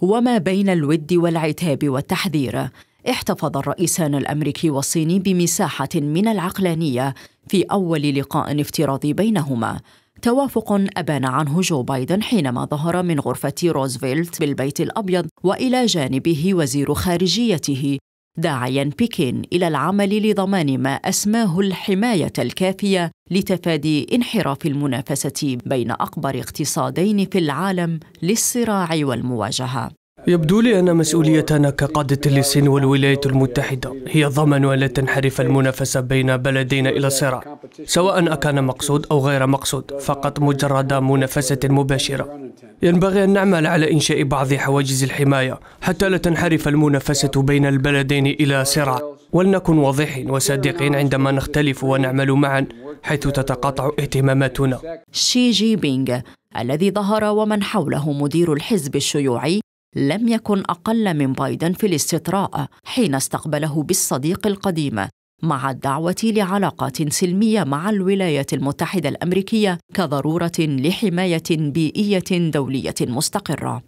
وما بين الود والعتاب والتحذير احتفظ الرئيسان الامريكي والصيني بمساحه من العقلانيه في اول لقاء افتراضي بينهما توافق أبان عنه جو بايدن حينما ظهر من غرفة روزفلت بالبيت الأبيض وإلى جانبه وزير خارجيته داعيا بكين الى العمل لضمان ما اسماه الحمايه الكافيه لتفادي انحراف المنافسه بين اكبر اقتصادين في العالم للصراع والمواجهه يبدو لي أن مسؤوليتنا كقادة للصين والولايات المتحدة هي ضمان لا تنحرف المنافسة بين بلدينا إلى صراع سواء أكان مقصود أو غير مقصود فقط مجرد منافسة مباشرة ينبغي أن نعمل على إنشاء بعض حواجز الحماية حتى لا تنحرف المنافسة بين البلدين إلى صراع ولنكن واضحين وصادقين عندما نختلف ونعمل معا حيث تتقاطع اهتماماتنا شي جي بينغ الذي ظهر ومن حوله مدير الحزب الشيوعي لم يكن أقل من بايدن في الاستطراء حين استقبله بالصديق القديم مع الدعوة لعلاقات سلمية مع الولايات المتحدة الأمريكية كضرورة لحماية بيئية دولية مستقرة.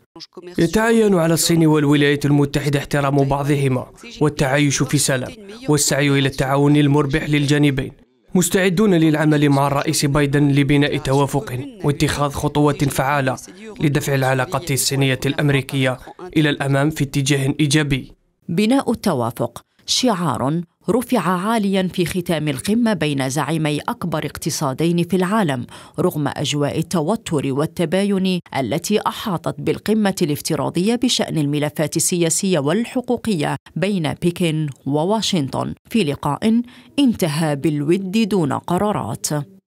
يتعين على الصين والولايات المتحدة احترام بعضهما والتعايش في سلام والسعي إلى التعاون المربح للجانبين. مستعدون للعمل مع الرئيس بايدن لبناء توافق واتخاذ خطوة فعالة لدفع العلاقة الصينية الأمريكية إلى الأمام في اتجاه إيجابي. بناء التوافق شعار رفع عاليا في ختام القمه بين زعيمي اكبر اقتصادين في العالم رغم اجواء التوتر والتباين التي احاطت بالقمه الافتراضيه بشان الملفات السياسيه والحقوقيه بين بكين وواشنطن في لقاء انتهى بالود دون قرارات